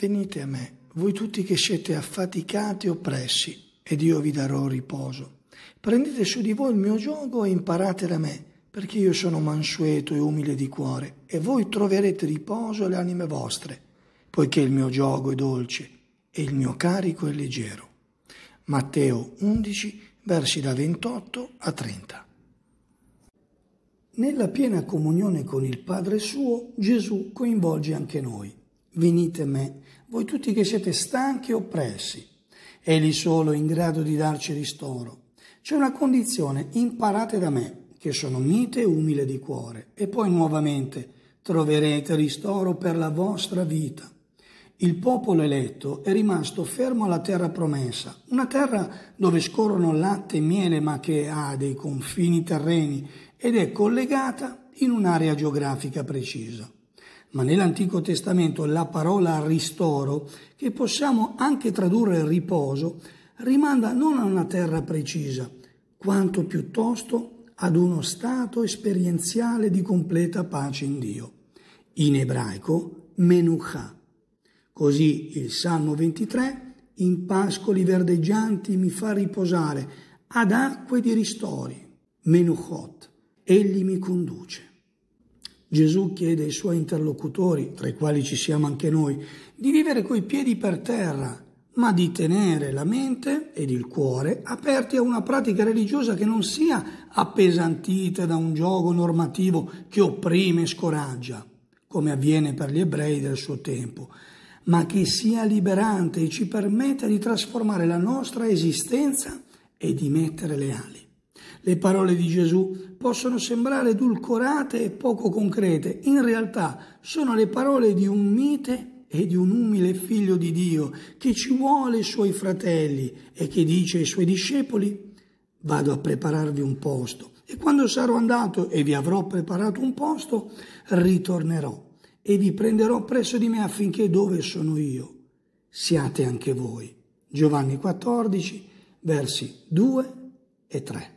Venite a me, voi tutti che siete affaticati e oppressi, ed io vi darò riposo. Prendete su di voi il mio gioco e imparate da me, perché io sono mansueto e umile di cuore, e voi troverete riposo alle anime vostre, poiché il mio gioco è dolce e il mio carico è leggero. Matteo 11, versi da 28 a 30. Nella piena comunione con il Padre suo, Gesù coinvolge anche noi venite a me, voi tutti che siete stanchi e oppressi. Egli solo è in grado di darci ristoro. C'è una condizione, imparate da me, che sono mite e umile di cuore, e poi nuovamente troverete ristoro per la vostra vita. Il popolo eletto è rimasto fermo alla terra promessa, una terra dove scorrono latte e miele ma che ha dei confini terreni ed è collegata in un'area geografica precisa ma nell'Antico Testamento la parola ristoro, che possiamo anche tradurre riposo, rimanda non a una terra precisa, quanto piuttosto ad uno stato esperienziale di completa pace in Dio. In ebraico, menucha. Così il Salmo 23, in pascoli verdeggianti mi fa riposare, ad acque di ristori, menuchot, egli mi conduce. Gesù chiede ai suoi interlocutori, tra i quali ci siamo anche noi, di vivere coi piedi per terra, ma di tenere la mente ed il cuore aperti a una pratica religiosa che non sia appesantita da un gioco normativo che opprime e scoraggia, come avviene per gli ebrei del suo tempo, ma che sia liberante e ci permetta di trasformare la nostra esistenza e di mettere le ali. Le parole di Gesù possono sembrare edulcorate e poco concrete, in realtà sono le parole di un mite e di un umile figlio di Dio che ci vuole i suoi fratelli e che dice ai suoi discepoli vado a prepararvi un posto e quando sarò andato e vi avrò preparato un posto ritornerò e vi prenderò presso di me affinché dove sono io siate anche voi. Giovanni 14 versi 2 e 3.